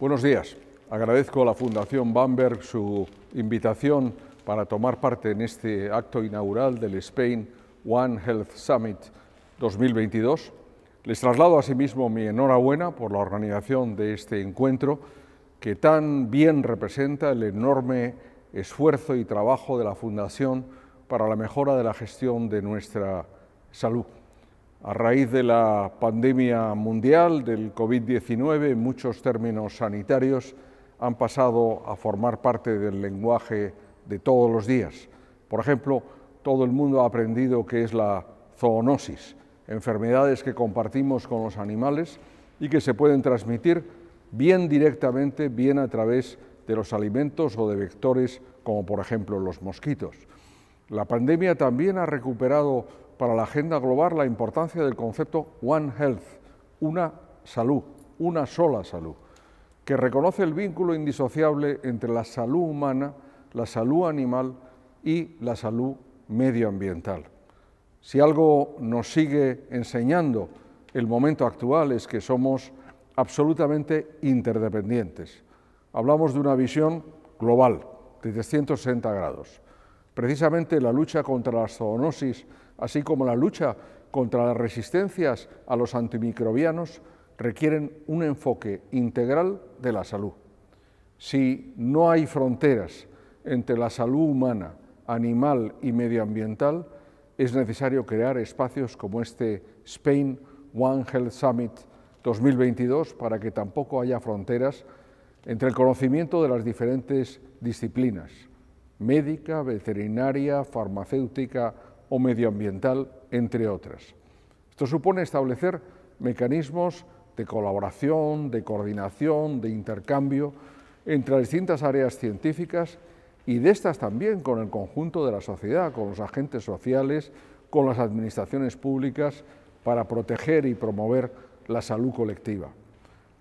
Buenos días. Agradezco a la Fundación Bamberg su invitación para tomar parte en este acto inaugural del Spain One Health Summit 2022. Les traslado asimismo mi enhorabuena por la organización de este encuentro que tan bien representa el enorme esfuerzo y trabajo de la Fundación para la mejora de la gestión de nuestra salud. A raíz de la pandemia mundial del COVID-19, muchos términos sanitarios han pasado a formar parte del lenguaje de todos los días. Por ejemplo, todo el mundo ha aprendido qué es la zoonosis, enfermedades que compartimos con los animales y que se pueden transmitir bien directamente, bien a través de los alimentos o de vectores, como por ejemplo los mosquitos. La pandemia también ha recuperado para la agenda global la importancia del concepto One Health, una salud, una sola salud, que reconoce el vínculo indisociable entre la salud humana, la salud animal y la salud medioambiental. Si algo nos sigue enseñando el momento actual es que somos absolutamente interdependientes. Hablamos de una visión global de 360 grados. Precisamente la lucha contra la zoonosis así como la lucha contra las resistencias a los antimicrobianos, requieren un enfoque integral de la salud. Si no hay fronteras entre la salud humana, animal y medioambiental, es necesario crear espacios como este Spain One Health Summit 2022 para que tampoco haya fronteras entre el conocimiento de las diferentes disciplinas, médica, veterinaria, farmacéutica, o medioambiental, entre otras. Esto supone establecer mecanismos de colaboración, de coordinación, de intercambio entre distintas áreas científicas y de estas también con el conjunto de la sociedad, con los agentes sociales, con las administraciones públicas, para proteger y promover la salud colectiva.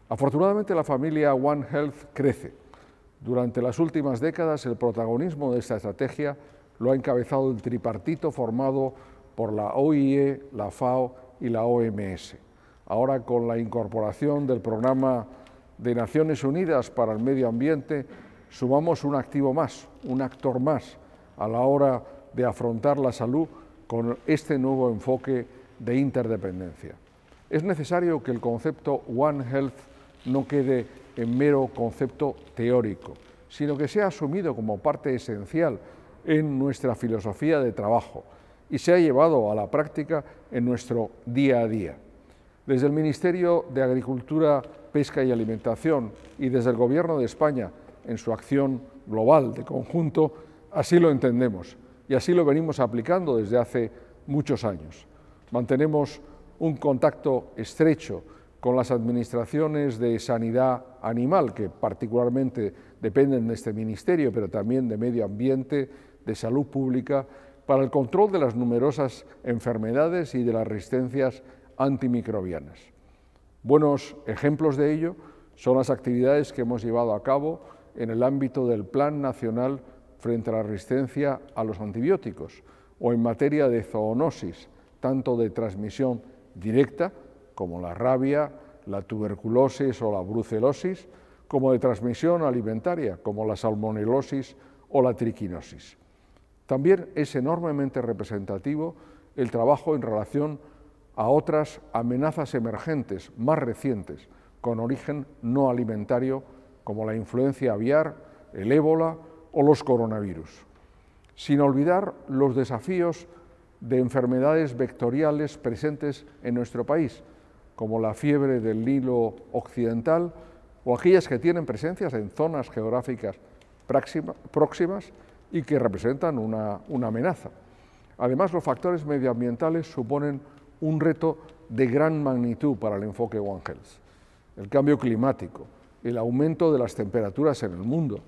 Afortunadamente la familia One Health crece. Durante las últimas décadas el protagonismo de esta estrategia lo ha encabezado el tripartito formado por la OIE, la FAO y la OMS. Ahora con la incorporación del programa de Naciones Unidas para el Medio Ambiente, sumamos un activo más, un actor más a la hora de afrontar la salud con este nuevo enfoque de interdependencia. Es necesario que el concepto One Health no quede en mero concepto teórico, sino que sea asumido como parte esencial en nuestra filosofía de trabajo y se ha llevado a la práctica en nuestro día a día. Desde el Ministerio de Agricultura, Pesca y Alimentación y desde el Gobierno de España en su acción global de conjunto, así lo entendemos y así lo venimos aplicando desde hace muchos años. Mantenemos un contacto estrecho con las administraciones de sanidad animal, que particularmente dependen de este ministerio, pero también de medio ambiente de salud pública para el control de las numerosas enfermedades y de las resistencias antimicrobianas. Buenos ejemplos de ello son las actividades que hemos llevado a cabo en el ámbito del Plan Nacional frente a la resistencia a los antibióticos o en materia de zoonosis, tanto de transmisión directa como la rabia, la tuberculosis o la brucelosis, como de transmisión alimentaria como la salmonelosis o la triquinosis. También es enormemente representativo el trabajo en relación a otras amenazas emergentes más recientes, con origen no alimentario, como la influencia aviar, el ébola o los coronavirus. Sin olvidar los desafíos de enfermedades vectoriales presentes en nuestro país, como la fiebre del hilo occidental o aquellas que tienen presencias en zonas geográficas próximas y que representan una, amenaza. Además, los factores medioambientales suponen un reto de gran magnitud para el enfoque One Health. El cambio climático, el aumento de las temperaturas en el mundo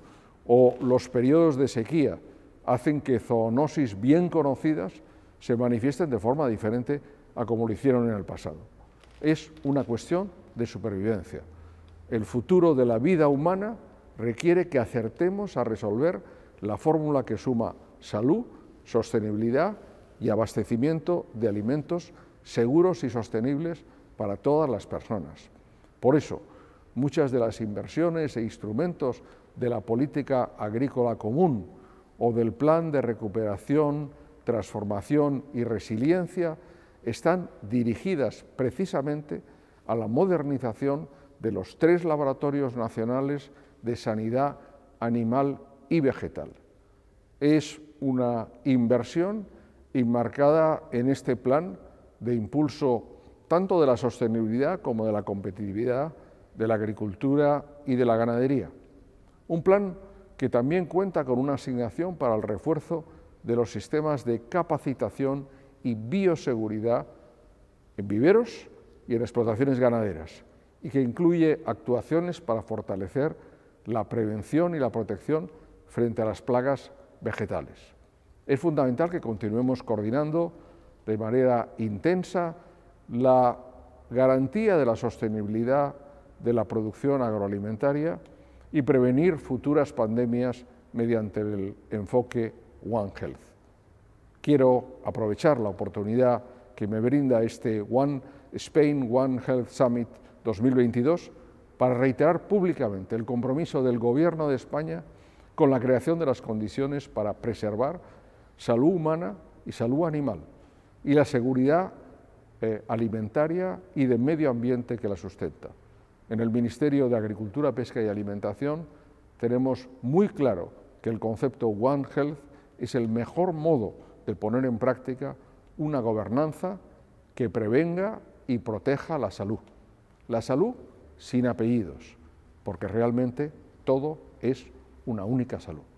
o los periodos de sequía hacen que zoonosis bien conocidas se manifiesten de forma diferente a como lo hicieron en el pasado. Es una cuestión de supervivencia. El futuro de la vida humana requiere que acertemos a resolver la fórmula que suma salud, sostenibilidad y abastecimiento de alimentos seguros y sostenibles para todas las personas. Por eso, muchas de las inversiones e instrumentos de la política agrícola común o del plan de recuperación, transformación y resiliencia están dirigidas precisamente a la modernización de los tres laboratorios nacionales de sanidad animal y vegetal. Es una inversión enmarcada en este plan de impulso tanto de la sostenibilidad como de la competitividad de la agricultura y de la ganadería. Un plan que también cuenta con una asignación para el refuerzo de los sistemas de capacitación y bioseguridad en viveros y en explotaciones ganaderas, y que incluye actuaciones para fortalecer la prevención y la protección frente a las plagas vegetales. Es fundamental que continuemos coordinando de manera intensa la garantía de la sostenibilidad de la producción agroalimentaria y prevenir futuras pandemias mediante el enfoque One Health. Quiero aprovechar la oportunidad que me brinda este One Spain One Health Summit 2022 para reiterar públicamente el compromiso del Gobierno de España con la creación de las condiciones para preservar salud humana y salud animal y la seguridad eh, alimentaria y de medio ambiente que la sustenta. En el Ministerio de Agricultura, Pesca y Alimentación tenemos muy claro que el concepto One Health es el mejor modo de poner en práctica una gobernanza que prevenga y proteja la salud. La salud sin apellidos, porque realmente todo es una única salud.